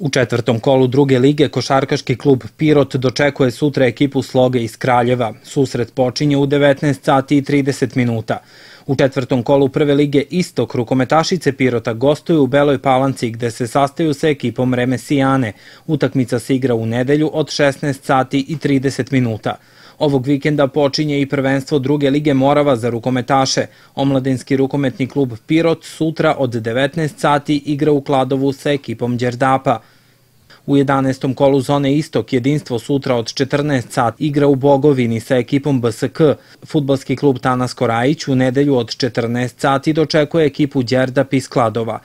U četvrtom kolu druge lige košarkaški klub Pirot dočekuje sutra ekipu sloge iz Kraljeva. Susret počinje u 19 sati i 30 minuta. U četvrtom kolu prve lige Istok rukometašice Pirota gostuju u Beloj Palanci gde se sastaju sa ekipom Remesijane. Utakmica se igra u nedelju od 16 sati i 30 minuta. Ovog vikenda počinje i prvenstvo druge lige Morava za rukometaše. Omladinski rukometni klub Pirot sutra od 19 sati igra u Kladovu sa ekipom Đerdapa. U 11. kolu zone Istok jedinstvo sutra od 14 sat igra u Bogovini sa ekipom BSK. Futbalski klub Tanas Korajić u nedelju od 14 sati dočekuje ekipu Đerdap iz Kladova.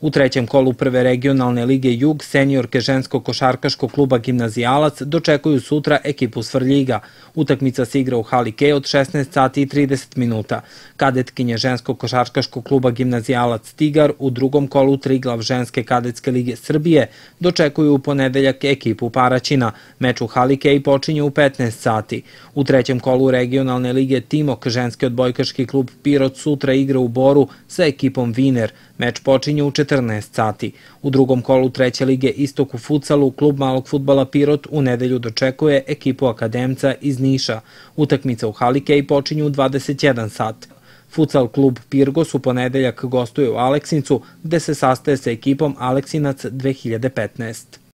U trećem kolu prve regionalne lige Jug senjorke ženskog košarkaškog kluba Gimnazijalac dočekuju sutra ekipu Svrljiga. Utakmica se igra u hali K od 16 sati i 30 minuta. Kadetkinje ženskog košarkaškog kluba Gimnazijalac Tigar u drugom kolu Triglav ženske kadetske lige Srbije dočekuju u ponedeljak ekipu Paraćina. Meč u hali K počinje u 15 sati. U trećem kolu regionalne lige Timok ženski odbojkaški klub Pirot sutra igra u Boru sa ekipom Viner. Meč počinje u 14 14 sati. U drugom kolu treće lige Istoku Futsalu klub malog futbala Pirot u nedelju dočekuje ekipu akademca iz Niša. Utakmica u Halikej počinju u 21 sat. Futsal klub Pirgos u ponedeljak gostuje u Aleksincu, gde se sastaje sa ekipom Aleksinac 2015.